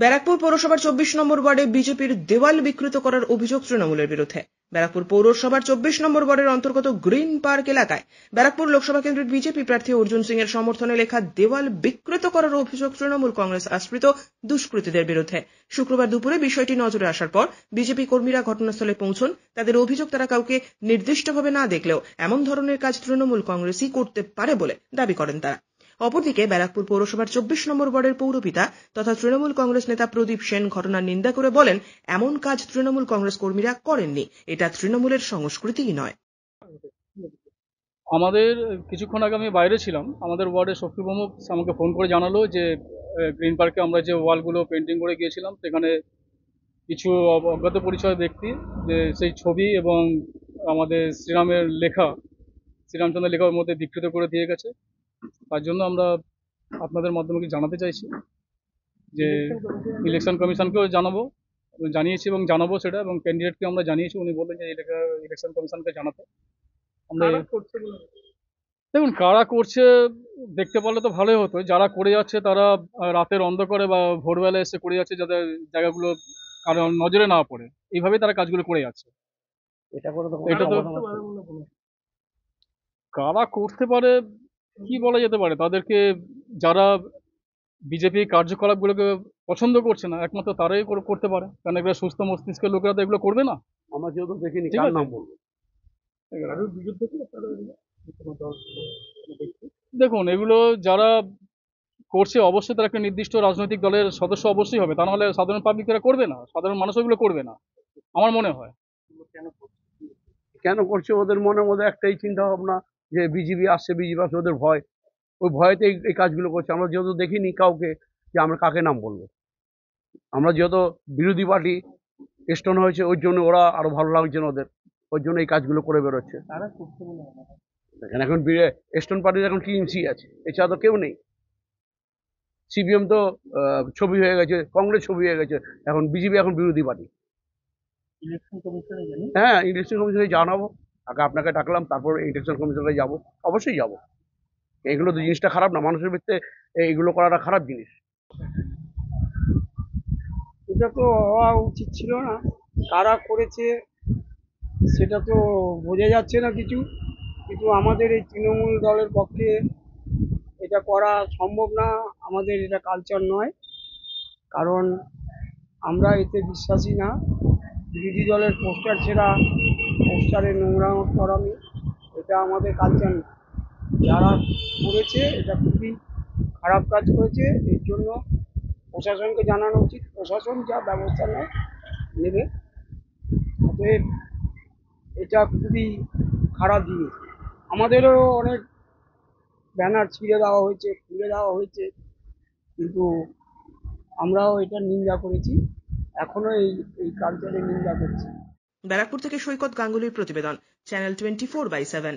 ব্যারাকপুর পৌরসভার চব্বিশ নম্বর ওয়ার্ডে বিজেপির দেওয়াল বিকৃত করার অভিযোগ তৃণমূলের বিরুদ্ধে ব্যারাকপুর পৌরসভার চব্বিশ নম্বর ওয়ার্ডের অন্তর্গত গ্রিন পার্ক এলাকায় ব্যারাকপুর লোকসভা কেন্দ্রের বিজেপি প্রার্থী অর্জুন সিং এর সমর্থনে লেখা দেওয়াল বিকৃত করার অভিযোগ তৃণমূল কংগ্রেস আশ্রিত দুষ্কৃতীদের বিরুদ্ধে শুক্রবার দুপুরে বিষয়টি নজরে আসার পর বিজেপি কর্মীরা ঘটনাস্থলে পৌঁছন তাদের অভিযোগ তারা কাউকে নির্দিষ্টভাবে না দেখলেও এমন ধরনের কাজ তৃণমূল কংগ্রেসই করতে পারে বলে দাবি করেন তারা অপরদিকে ব্যারাকপুর পৌরসভার চব্বিশ নম্বর ওয়ার্ডের পৌরপিতা তথা তৃণমূল কংগ্রেস নেতা প্রদীপ সেন ঘটনার নিন্দা করে বলেন এমন কাজ তৃণমূল কংগ্রেস কর্মীরা করেননি এটা তৃণমূলের সংস্কৃতিই নয় আমাদের কিছুক্ষণ আগে আমি বাইরে ছিলাম আমাদের ওয়ার্ডের শক্তি প্রমুখ আমাকে ফোন করে জানালো যে গ্রিন পার্কে আমরা যে ওয়ালগুলো পেন্টিং করে গিয়েছিলাম সেখানে কিছু অজ্ঞাত পরিচয় ব্যক্তি যে সেই ছবি এবং আমাদের শ্রীরামের লেখা শ্রীরামচন্দ্রের লেখার মধ্যে বিকৃত করে দিয়ে গেছে তার জন্য আমরা আপনাদের মাধ্যমে কি জানাতে চাইছি যে ইলেকশন কমিশনকেও জানাবো জানিয়েছি এবং জানাবো সেটা এবং ক্যান্ডিডেটকে আমরা জানিয়েছি উনি বললেন যে ইলেকশন কমিশনকে জানাতে আমরা দেখুন কারা করছে দেখতে পারলে তো ভালোই হতো যারা করে যাচ্ছে তারা রাতের অন্ধকারে বা ভোরবেলা এসে করে যাচ্ছে যাতে জায়গাগুলো কারণ নজরে না পড়ে এইভাবেই তারা কাজগুলো করে যাচ্ছে এটা তো কারা করতে পারে কি বলা যেতে পারে তাদেরকে যারা কার্যকলাপ কার্যকলাপগুলোকে পছন্দ করছে না একমাত্র তারাই করতে পারে কারণ এগুলো সুস্থ মস্তিষ্কের লোকেরা তো এগুলো করবে না আমরা যেহেতু দেখিনি দেখুন এগুলো যারা করছে অবশ্যই তারা একটা নির্দিষ্ট রাজনৈতিক দলের সদস্য অবশ্যই হবে তা নাহলে সাধারণ পাবলিক তারা করবে না সাধারণ মানুষ ওগুলো করবে না আমার মনে হয় কেন করছে ওদের মনে মধ্যে একটাই চিন্তা ভাবনা যে বিজিবি আসছে বিজিবি আসছে ওদের ভয় ওই ভয়েতে এই কাজগুলো করছে আমরা যেহেতু দেখিনি কাউকে যে আমরা কাকে নাম বলবো আমরা যেহেতু বিরোধী পার্টি স্টোন হয়েছে ওর জন্য ওরা আরও ভালো লাগছে না ওদের ওর জন্য এই কাজগুলো করে বেরোচ্ছে দেখেন এখন স্টোন পার্টির এখন টিএমসি আছে এছাড়া তো কেউ নেই সিপিএম তো ছবি হয়ে গেছে কংগ্রেস ছবি হয়ে গেছে এখন বিজেপি এখন বিরোধী পার্টি হ্যাঁ ইলেকশন কমিশনে জানাবো আগে আপনাকে ডাকলাম তারপর ইলেকশন কমিশনে যাব অবশ্যই যাব এইগুলো তো জিনিসটা খারাপ না মানুষের ভিত্তে এইগুলো করাটা খারাপ জিনিস এটা তো হওয়া উচিত ছিল না কারা করেছে সেটা তো বোঝা যাচ্ছে না কিছু কিন্তু আমাদের এই তৃণমূল দলের পক্ষে এটা করা সম্ভব না আমাদের এটা কালচার নয় কারণ আমরা এতে বিশ্বাসী না বিরোধী দলের পোস্টার ছেড়া পোস্টারে নোংরা করানো এটা আমাদের কালচার না যারা করেছে এটা খুবই খারাপ কাজ করেছে এর জন্য প্রশাসনকে জানানো উচিত প্রশাসন যা ব্যবস্থা নেয় নেবে অতএব এটা খুবই খারাপ জিনিস আমাদেরও অনেক ব্যানার ছিঁড়ে দেওয়া হয়েছে খুলে দেওয়া হয়েছে কিন্তু আমরাও এটা নিন্দা করেছি এখনও এই এই কালচারে নিন্দা করছি ব্যারাকপুর থেকে সৈকত গাঙ্গুলির প্রতিবেদন channel twenty four by seven